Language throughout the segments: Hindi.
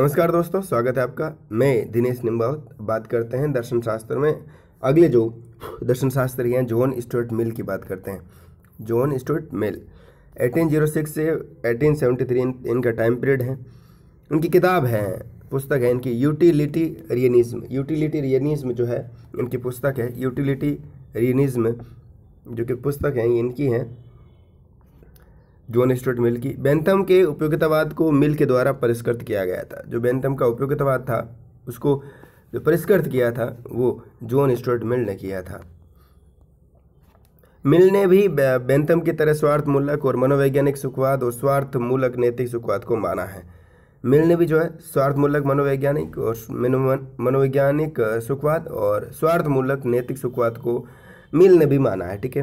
नमस्कार दोस्तों स्वागत है आपका मैं दिनेश निम्बावत बात करते हैं दर्शन शास्त्र में अगले जो दर्शन शास्त्र हैं जॉन स्टुअर्ट मिल की बात करते हैं जॉन स्टुअर्ट मिल 1806 से 1873 इनका टाइम पीरियड है इनकी किताब है पुस्तक है इनकी यूटिलिटी रियनिज्म यूटिलिटी रियनिज्म जो है इनकी पुस्तक है यूटिलिटी रियनिज्म जो कि पुस्तक है इनकी है जोन स्टोर्ट मिल की बैंथम के उपयोगितावाद को मिल के द्वारा परिष्कृत किया गया था जो बैंथम का उपयोगितावाद था उसको जो परिष्कृत किया था वो जोन स्टोर्ट मिल ने किया था मिल ने भी बैंथम की तरह स्वार्थ मूलक और मनोवैज्ञानिक सुखवाद और स्वार्थ मूलक नैतिक सुखवाद को माना है मिल ने भी जो है स्वार्थ मूलक मनोवैज्ञानिक और मनोवैज्ञानिक सुखवाद और स्वार्थ मूलक नैतिक सुखवाद को मिल ने भी माना है ठीक है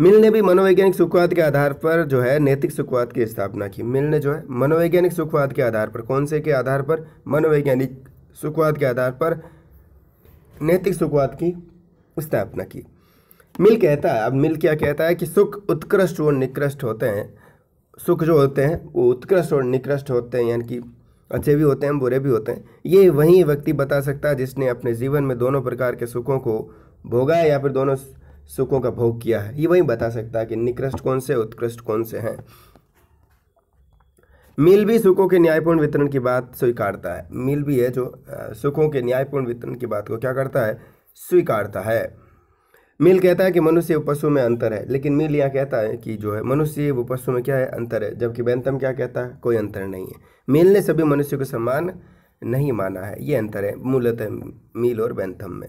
मिल ने भी मनोवैज्ञानिक सुखवाद के आधार पर जो है नैतिक सुखवाद की स्थापना की मिल ने जो है मनोवैज्ञानिक सुखवाद के आधार पर कौन से के आधार पर मनोवैज्ञानिक सुखवाद के आधार पर नैतिक सुखवाद की स्थापना की मिल कहता है अब मिल क्या कहता है कि सुख उत्कृष्ट और निकृष्ट होते हैं सुख जो होते हैं वो उत्कृष्ट और निकृष्ट होते हैं यानी कि अच्छे भी होते हैं बुरे भी होते हैं ये वही व्यक्ति बता सकता है जिसने अपने जीवन में दोनों प्रकार के सुखों को भोगा या फिर दोनों सुखों का भोग किया है ये वही बता सकता है कि निकृष्ट कौन से उत्कृष्ट कौन से हैं मिल भी सुखों के न्यायपूर्ण वितरण की बात स्वीकारता है मिल भी है जो सुखों के न्यायपूर्ण वितरण की बात को क्या करता है स्वीकारता है मिल कहता है कि मनुष्य व पशु में अंतर है लेकिन मिल यहाँ कहता है कि जो है मनुष्य व पशु में क्या है अंतर है जबकि बैंतम क्या कहता है कोई अंतर नहीं है मिल ने सभी मनुष्य को सम्मान नहीं माना है ये अंतर है मूलतः मिल और बैंतम में